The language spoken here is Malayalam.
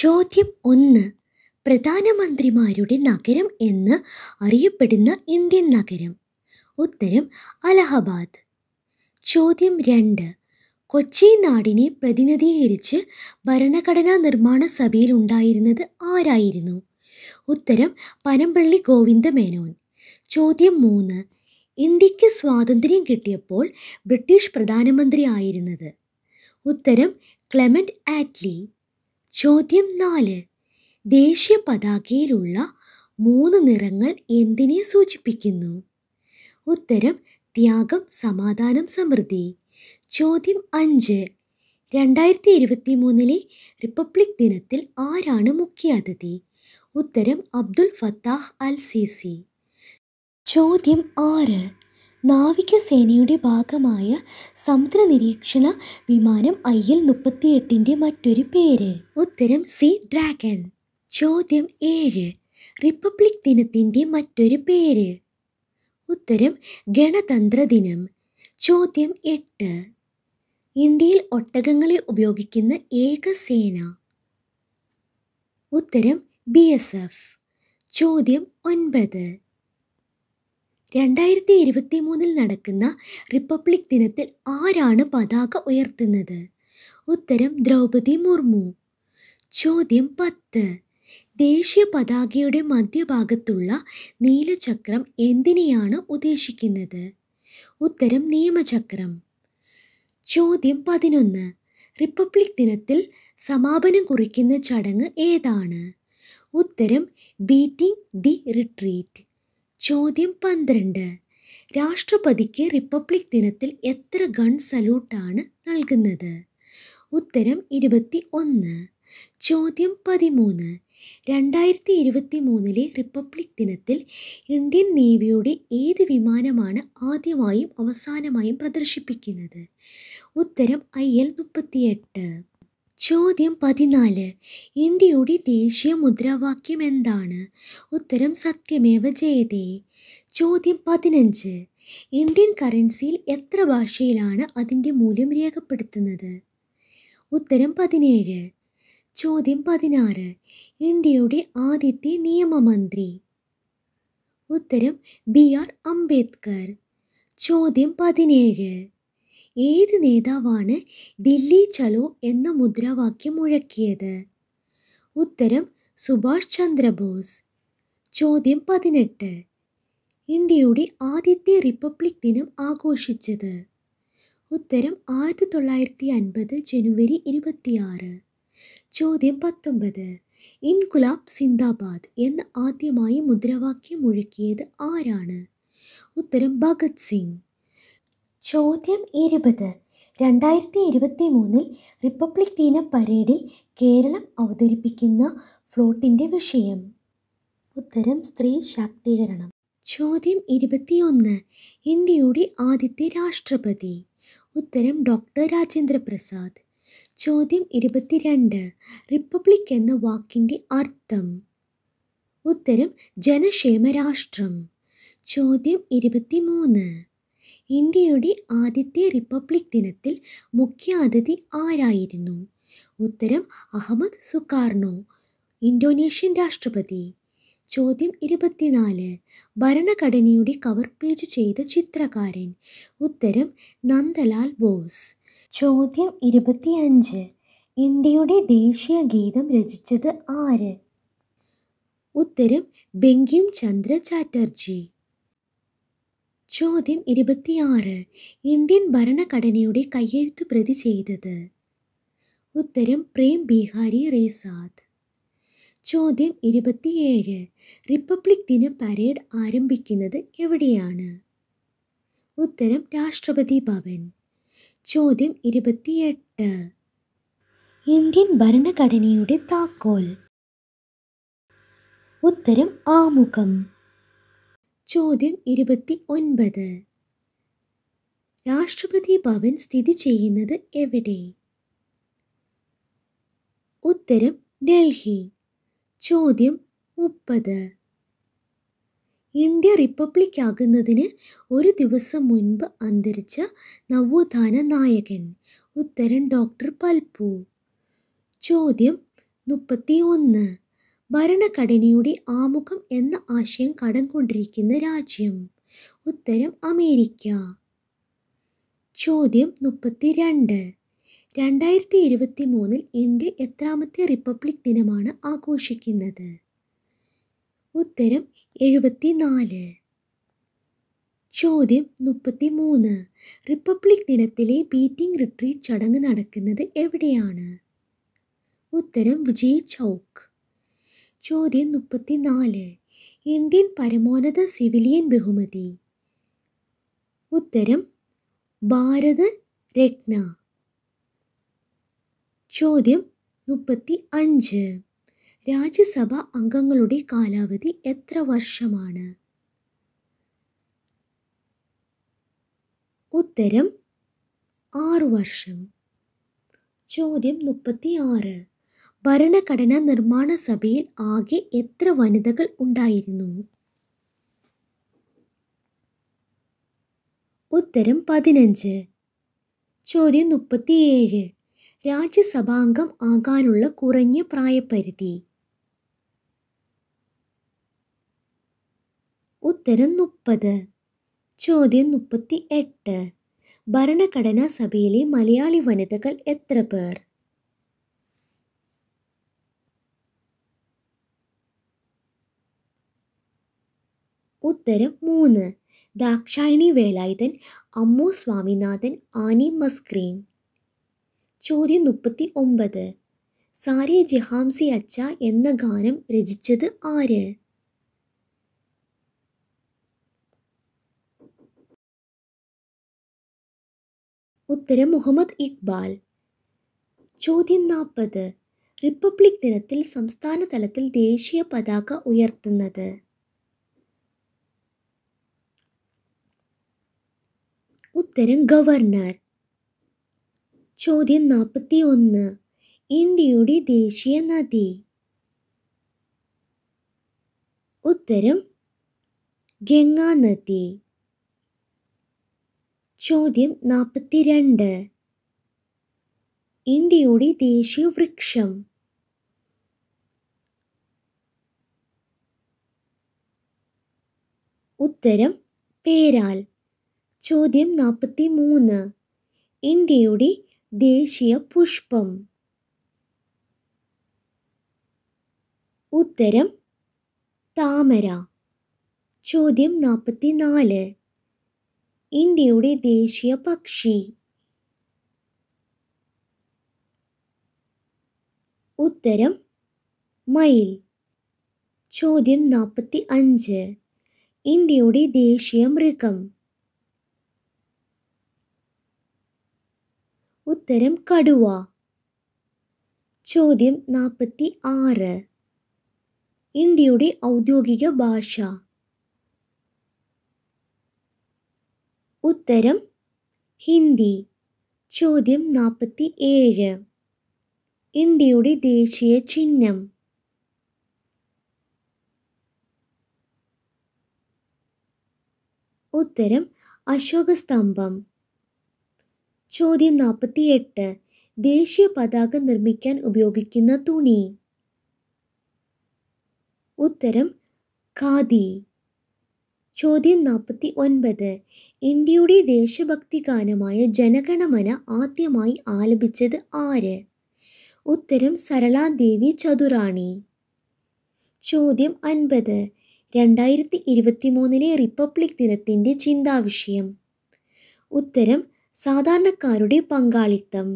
ചോദ്യം ഒന്ന് പ്രധാനമന്ത്രിമാരുടെ നഗരം എന്ന് അറിയപ്പെടുന്ന ഇന്ത്യൻ നഗരം ഉത്തരം അലഹബാദ് ചോദ്യം രണ്ട് കൊച്ചി നാടിനെ പ്രതിനിധീകരിച്ച് ഭരണഘടനാ നിർമ്മാണ സഭയിൽ ഉണ്ടായിരുന്നത് ആരായിരുന്നു ഉത്തരം പനമ്പള്ളി ഗോവിന്ദ മേനോൻ ചോദ്യം മൂന്ന് ഇന്ത്യക്ക് സ്വാതന്ത്ര്യം കിട്ടിയപ്പോൾ ബ്രിട്ടീഷ് പ്രധാനമന്ത്രി ആയിരുന്നത് ഉത്തരം ക്ലെമന്റ് ആറ്റ്ലി ചോദ്യം നാല് ദേശീയ പതാകയിലുള്ള മൂന്ന് നിറങ്ങൾ എന്തിനെ സൂചിപ്പിക്കുന്നു ഉത്തരം ത്യാഗം സമാധാനം സമൃദ്ധി ചോദ്യം അഞ്ച് രണ്ടായിരത്തി ഇരുപത്തി മൂന്നിലെ റിപ്പബ്ലിക് ദിനത്തിൽ ആരാണ് മുഖ്യ അതിഥി ഉത്തരം അബ്ദുൽ ഫത്താഹ് അൽ സി ചോദ്യം ആറ് നാവികസേനയുടെ ഭാഗമായ സമുദ്ര നിരീക്ഷണ വിമാനം ഐ എൽ മുപ്പത്തിയെട്ടിൻ്റെ മറ്റൊരു പേര് ഉത്തരം സി ഡ്രാഗൺ ചോദ്യം ഏഴ് റിപ്പബ്ലിക് ദിനത്തിൻ്റെ മറ്റൊരു പേര് ഉത്തരം ഗണതന്ത്ര ദിനം ചോദ്യം എട്ട് ഇന്ത്യയിൽ ഒട്ടകങ്ങളെ ഉപയോഗിക്കുന്ന ഏക സേന ഉത്തരം ബി എസ് എഫ് ചോദ്യം ഒൻപത് രണ്ടായിരത്തി ഇരുപത്തി മൂന്നിൽ നടക്കുന്ന റിപ്പബ്ലിക് ദിനത്തിൽ ആരാണ് പതാക ഉയർത്തുന്നത് ഉത്തരം ദ്രൗപദി മുർമു ചോദ്യം പത്ത് ദേശീയ പതാകയുടെ മധ്യഭാഗത്തുള്ള നീലചക്രം എന്തിനെയാണ് ഉദ്ദേശിക്കുന്നത് ഉത്തരം നിയമചക്രം ചോദ്യം പതിനൊന്ന് റിപ്പബ്ലിക് ദിനത്തിൽ സമാപനം കുറിക്കുന്ന ചടങ്ങ് ഏതാണ് ഉത്തരം ബീറ്റിംഗ് ദി റിട്രീറ്റ് ചോദ്യം പന്ത്രണ്ട് രാഷ്ട്രപതിക്ക് റിപ്പബ്ലിക് ദിനത്തിൽ എത്ര ഗൺ സല്യൂട്ടാണ് നൽകുന്നത് ഉത്തരം ഇരുപത്തി ഒന്ന് ചോദ്യം പതിമൂന്ന് രണ്ടായിരത്തി ഇരുപത്തി മൂന്നിലെ റിപ്പബ്ലിക് ദിനത്തിൽ ഇന്ത്യൻ നേവിയുടെ ഏത് വിമാനമാണ് ആദ്യമായും അവസാനമായും പ്രദർശിപ്പിക്കുന്നത് ഉത്തരം ഐ എൽ മുപ്പത്തിയെട്ട് ചോദ്യം പതിനാല് ഇന്ത്യയുടെ ദേശീയ മുദ്രാവാക്യം എന്താണ് ഉത്തരം സത്യമേവ ജയതേ ചോദ്യം പതിനഞ്ച് ഇന്ത്യൻ കറൻസിയിൽ എത്ര ഭാഷയിലാണ് അതിൻ്റെ മൂല്യം രേഖപ്പെടുത്തുന്നത് ഉത്തരം പതിനേഴ് ചോദ്യം പതിനാറ് ഇന്ത്യയുടെ ആദ്യത്തെ നിയമമന്ത്രി ഉത്തരം ബി ആർ അംബേദ്കർ ചോദ്യം പതിനേഴ് ഏത് നേതാവാണ് ദില്ലി ചലോ എന്ന മുദ്രാവാക്യം മുഴക്കിയത് ഉത്തരം സുഭാഷ് ചന്ദ്രബോസ് ചോദ്യം പതിനെട്ട് ഇന്ത്യയുടെ ആദ്യത്തെ റിപ്പബ്ലിക് ദിനം ആഘോഷിച്ചത് ഉത്തരം ആയിരത്തി തൊള്ളായിരത്തി അൻപത് ജനുവരി ഇരുപത്തിയാറ് ചോദ്യം പത്തൊമ്പത് ഇൻകുലാബ് സിന്ദാബാദ് എന്ന് ആദ്യമായി മുദ്രാവാക്യം മുഴക്കിയത് ആരാണ് ഉത്തരം ഭഗത് സിംഗ് ചോദ്യം ഇരുപത് രണ്ടായിരത്തി ഇരുപത്തി മൂന്നിൽ റിപ്പബ്ലിക് ദിന പരേഡിൽ കേരളം അവതരിപ്പിക്കുന്ന ഫ്ലോട്ടിൻ്റെ വിഷയം ഉത്തരം സ്ത്രീ ശാക്തീകരണം ചോദ്യം ഇരുപത്തിയൊന്ന് ഇന്ത്യയുടെ ആദ്യത്തെ രാഷ്ട്രപതി ഉത്തരം ഡോക്ടർ രാജേന്ദ്ര പ്രസാദ് ചോദ്യം ഇരുപത്തിരണ്ട് റിപ്പബ്ലിക് എന്ന വാക്കിൻ്റെ അർത്ഥം ഉത്തരം ജനക്ഷേമ രാഷ്ട്രം ചോദ്യം ഇരുപത്തിമൂന്ന് ഇന്ത്യയുടെ ആദ്യത്തെ റിപ്പബ്ലിക് ദിനത്തിൽ മുഖ്യാതിഥി ആരായിരുന്നു ഉത്തരം അഹമ്മദ് സുക്കാർണോ ഇന്തോനേഷ്യൻ രാഷ്ട്രപതി ചോദ്യം ഇരുപത്തിനാല് ഭരണഘടനയുടെ കവർ പേജ് ചെയ്ത ചിത്രകാരൻ ഉത്തരം നന്ദലാൽ ബോസ് ചോദ്യം ഇരുപത്തിയഞ്ച് ഇന്ത്യയുടെ ദേശീയ ഗീതം രചിച്ചത് ആര് ഉത്തരം ബെങ്കിം ചന്ദ്ര ചാറ്റർജി ചോദ്യം ഇരുപത്തിയാറ് ഇന്ത്യൻ ഭരണഘടനയുടെ കയ്യെഴുത്ത് പ്രതി ചെയ്തത് ഉത്തരം പ്രേം ബിഹാരി റേസാദ് ചോദ്യം ഇരുപത്തിയേഴ് റിപ്പബ്ലിക് ദിന പരേഡ് ആരംഭിക്കുന്നത് എവിടെയാണ് ഉത്തരം രാഷ്ട്രപതി ഭവൻ ചോദ്യം ഇരുപത്തിയെട്ട് ഇന്ത്യൻ ഭരണഘടനയുടെ താക്കോൽ ഉത്തരം ആമുഖം ചോദ്യം ഇരുപത്തി ഒൻപത് രാഷ്ട്രപതി ഭവൻ സ്ഥിതി ചെയ്യുന്നത് എവിടെ ഉത്തരം ഡൽഹി ചോദ്യം മുപ്പത് ഇന്ത്യ റിപ്പബ്ലിക് ആകുന്നതിന് ഒരു ദിവസം മുൻപ് അന്തരിച്ച നവോത്ഥാന നായകൻ ഉത്തരം ഡോക്ടർ പൽപു ചോദ്യം മുപ്പത്തി ഒന്ന് ഭരണഘടനയുടെ ആമുഖം എന്ന ആശയം കടംകൊണ്ടിരിക്കുന്ന കൊണ്ടിരിക്കുന്ന രാജ്യം ഉത്തരം അമേരിക്ക ചോദ്യം രണ്ട് രണ്ടായിരത്തി ഇരുപത്തി മൂന്നിൽ ഇന്ത്യ എത്രാമത്തെ റിപ്പബ്ലിക് ദിനമാണ് ആഘോഷിക്കുന്നത് ഉത്തരം നാല് ചോദ്യം മുപ്പത്തി മൂന്ന് റിപ്പബ്ലിക് ദിനത്തിലെ ബീറ്റിംഗ് റിട്രീറ്റ് ചടങ്ങ് നടക്കുന്നത് എവിടെയാണ് ഉത്തരം വിജയ് ചൗക്ക് ചോദ്യം നാല് ഇന്ത്യൻ പരമോന്നത സിവിലിയൻ ബഹുമതി ഉത്തരം ഭാരത രത്ന ചോദ്യം മുപ്പത്തി അഞ്ച് രാജ്യസഭ അംഗങ്ങളുടെ കാലാവധി എത്ര വർഷമാണ് ഉത്തരം ആറു വർഷം ചോദ്യം മുപ്പത്തി ആറ് ഭരണഘടനാ നിർമ്മാണ സഭയിൽ ആകെ എത്ര വനിതകൾ ഉണ്ടായിരുന്നു ഉത്തരം പതിനഞ്ച് ചോദ്യം മുപ്പത്തിയേഴ് രാജ്യസഭാംഗം ആകാനുള്ള കുറഞ്ഞ പ്രായപരിധി ഉത്തരം മുപ്പത് ചോദ്യം മുപ്പത്തി എട്ട് ഭരണഘടനാ സഭയിലെ മലയാളി വനിതകൾ എത്ര പേർ ഉത്തരം മൂന്ന് ദാക്ഷായണി വേലായുധൻ അമ്മു സ്വാമിനാഥൻ ആനി മസ്ക്രീൻ ചോദ്യം മുപ്പത്തി ഒമ്പത് സാരി ജഹാംസി അച്ച എന്ന ഗാനം രചിച്ചത് ആര് ഉത്തരം മുഹമ്മദ് ഇക്ബാൽ ചോദ്യം നാൽപ്പത് റിപ്പബ്ലിക് ദിനത്തിൽ സംസ്ഥാന തലത്തിൽ ദേശീയ പതാക ഉയർത്തുന്നത് ഉത്തരം ഗവർണർ ചോദ്യം നാൽപ്പത്തി ഒന്ന് ഇന്ത്യയുടെ ദേശീയ നദി ഉത്തരം ഗംഗാ നദി ചോദ്യം നാൽപ്പത്തിരണ്ട് ഇന്ത്യയുടെ ദേശീയ വൃക്ഷം ഉത്തരം പേരാൽ ചോദ്യം നാൽപ്പത്തി മൂന്ന് ഇന്ത്യയുടെ ദേശീയ പുഷ്പം ഉത്തരം താമര ചോദ്യം നാൽപ്പത്തി നാല് ഇന്ത്യയുടെ ദേശീയ പക്ഷി ഉത്തരം മയിൽ ചോദ്യം നാൽപ്പത്തി അഞ്ച് ഇന്ത്യയുടെ ദേശീയ മൃഗം ഉത്തരം കടുവ ചോദ്യം നാൽപ്പത്തി ആറ് ഇന്ത്യയുടെ ഔദ്യോഗിക ഭാഷ ഉത്തരം ഹിന്ദി ചോദ്യം നാൽപ്പത്തി ഏഴ് ഇന്ത്യയുടെ ദേശീയ ചിഹ്നം ഉത്തരം അശോകസ്തംഭം ചോദ്യം നാൽപ്പത്തിയെട്ട് ദേശീയ പതാക നിർമ്മിക്കാൻ ഉപയോഗിക്കുന്ന തുണി ഉത്തരം ഖാദി ചോദ്യം നാൽപ്പത്തി ഒൻപത് ഇന്ത്യയുടെ ദേശഭക്തി ഗാനമായ ജനഗണമന ആദ്യമായി ആലപിച്ചത് ആര് ഉത്തരം സരളാദേവി ചതുറാണി ചോദ്യം അൻപത് രണ്ടായിരത്തി ഇരുപത്തി മൂന്നിലെ റിപ്പബ്ലിക് ദിനത്തിൻ്റെ ചിന്താവിഷയം ഉത്തരം സാധാരണക്കാരുടെ പങ്കാളിത്തം